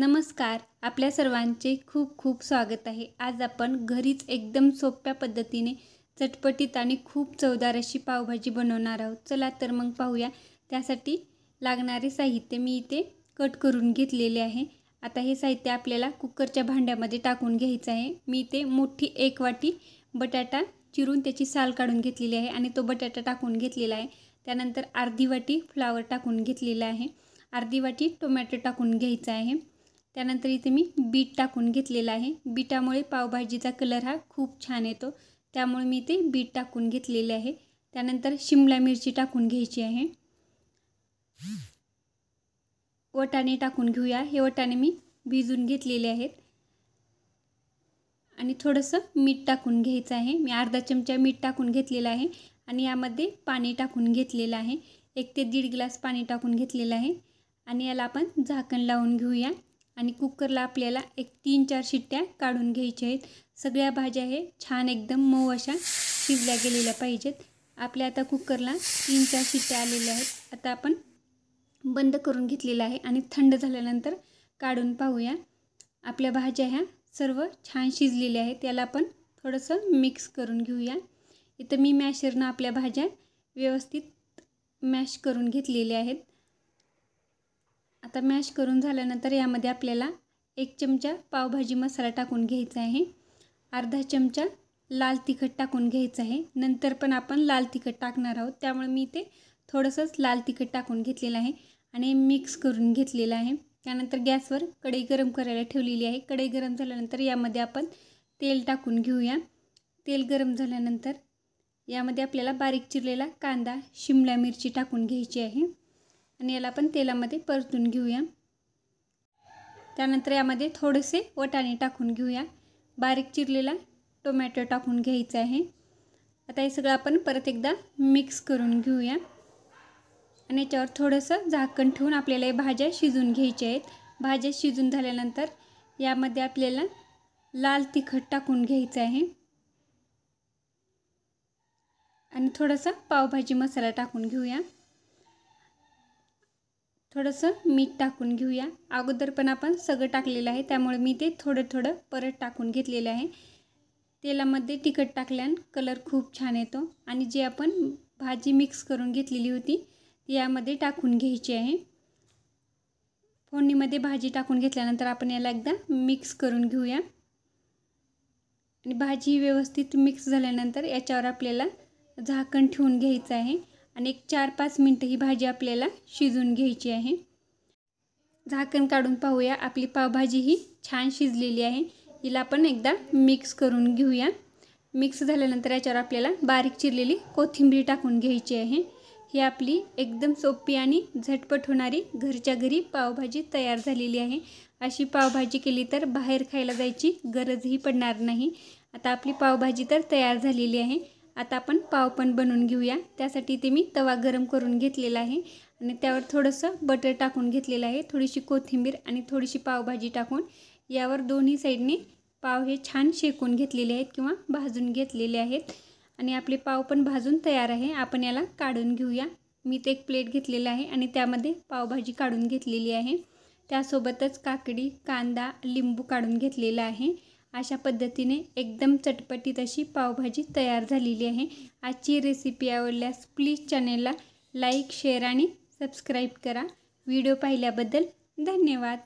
नमस्कार आपल्या सर्वांचे खूप खूप स्वागत आहे आज आपण घरीच एकदम सोप्या पद्धतीने चटपटीत आणि खूप चवदार अशी पावभाजी बनवणार आहोत चला तर मग पाहूया त्यासाठी लागणारे साहित्य मी इथे कट करून घेतलेले आहे आता हे साहित्य आपल्याला कुकरच्या भांड्यामध्ये टाकून घ्यायचं आहे मी इथे मोठी एक वाटी बटाटा चिरून त्याची साल काढून घेतलेली आहे आणि तो बटाटा टाकून घेतलेला आहे त्यानंतर अर्धी वाटी फ्लावर टाकून घेतलेला आहे अर्धी वाटी टोमॅटो टाकून घ्यायचा आहे त्यानंतर इथे मी बीट टाकून घेतलेलं आहे बीटामुळे पावभाजीचा कलर हा खूप छान येतो त्यामुळे मी इथे बीट टाकून घेतलेले आहे त्यानंतर शिमला मिरची टाकून घ्यायची आहे वटाणे टाकून घेऊया हे वटाणे मी भिजून घेतलेले आहेत आणि थोडंसं मीठ टाकून घ्यायचं आहे मी अर्धा चमचा मीठ टाकून घेतलेला आहे आणि यामध्ये पाणी टाकून घेतलेलं आहे एक ते दीड ग्लास पाणी टाकून घेतलेलं आहे आणि याला आपण झाकण लावून घेऊया आणि कुकरला आपल्याला एक तीन चार शिट्ट्या काढून घ्यायच्या आहेत सगळ्या भाज्या हे छान एकदम मऊ अशा शिजल्या गेलेल्या पाहिजेत आपल्या आता कुकरला तीन चार शिट्ट्या आलेल्या आहेत आता आपण बंद करून घेतलेलं आहे आणि थंड झाल्यानंतर काढून पाहूया आपल्या भाज्या ह्या सर्व छान शिजलेल्या आहेत त्याला आपण थोडंसं मिक्स करून घेऊया इथं मी मॅशरनं आपल्या भाज्या व्यवस्थित मॅश करून घेतलेल्या आहेत आता मॅश करून झाल्यानंतर यामध्ये आपल्याला एक चमचा पावभाजी मसाला टाकून घ्यायचा आहे अर्धा चमचा लाल तिखट टाकून घ्यायचं आहे नंतर पण आपण लाल तिखट टाकणार आहोत त्यामुळे मी ते थोडंसंच लाल तिखट टाकून घेतलेलं आहे आणि मिक्स करून घेतलेलं आहे त्यानंतर गॅसवर कढई गरम करायला ठेवलेली आहे कढई गरम झाल्यानंतर यामध्ये आपण तेल टाकून घेऊया तेल गरम झाल्यानंतर यामध्ये आपल्याला बारीक चिरलेला कांदा शिमला मिरची टाकून घ्यायची आहे आणि याला आपण तेलामध्ये परतून घेऊया त्यानंतर यामध्ये थोडेसे वटाणे टाकून घेऊया बारीक चिरलेला टोमॅटो टाकून घ्यायचा आहे आता हे सगळं आपण परत एकदा मिक्स करून घेऊया आणि याच्यावर थोडंसं झाकण ठेवून आपल्याला हे भाज्या शिजून घ्यायच्या आहेत भाज्या शिजून झाल्यानंतर यामध्ये आपल्याला लाल तिखट टाकून घ्यायचं आहे आणि थोडासा पावभाजी मसाला टाकून घेऊया थोडंसं मीठ टाकून घेऊया अगोदर पण आपण सगळं टाकलेलं आहे त्यामुळे मी ते थोडं थोडं परत टाकून घेतलेलं आहे तेलामध्ये तिखट टाकल्यान कलर खूप छान येतो आणि जे आपण भाजी मिक्स करून घेतलेली होती ती यामध्ये टाकून घ्यायची आहे फोडणीमध्ये भाजी टाकून घेतल्यानंतर आपण याला एकदा मिक्स करून घेऊया आणि भाजी व्यवस्थित मिक्स झाल्यानंतर याच्यावर आपल्याला झाकण ठेवून घ्यायचं आहे आणि एक चार पाच मिनटं ही भाजी आपल्याला शिजून घ्यायची आहे झाकण काढून पाहूया आपली पावभाजी ही छान शिजलेली आहे हिला आपण एकदा मिक्स करून घेऊया मिक्स झाल्यानंतर याच्यावर आपल्याला बारीक चिरलेली कोथिंबीर टाकून घ्यायची आहे ही आपली एकदम सोपी आणि झटपट होणारी घरच्या घरी पावभाजी तयार झालेली आहे अशी पावभाजी केली तर बाहेर खायला जायची गरजही पडणार नाही आता आपली पावभाजी तर तयार झालेली आहे आता आपण पाव पण बनवून घेऊया त्यासाठी ते मी तवा गरम करून घेतलेला आहे आणि त्यावर थोडंसं बटर टाकून घेतलेलं आहे थोडीशी कोथिंबीर आणि थोडीशी पावभाजी टाकून यावर दोन्ही साईडने पाव हे छान शेकून घेतलेले आहेत किंवा भाजून घेतलेले आहेत आणि आपले पाव पण भाजून तयार आहे आपण याला काढून घेऊया मी ते एक प्लेट घेतलेलं आहे आणि त्यामध्ये पावभाजी काढून घेतलेली आहे त्यासोबतच काकडी कांदा लिंबू काढून घेतलेला आहे अशा पद्धतीने एकदम चटपटीत अशी पावभाजी तयार झालेली आहे आजची रेसिपी आवडल्यास प्लीज चॅनेलला लाईक शेअर आणि सबस्क्राईब करा व्हिडिओ पाहिल्याबद्दल धन्यवाद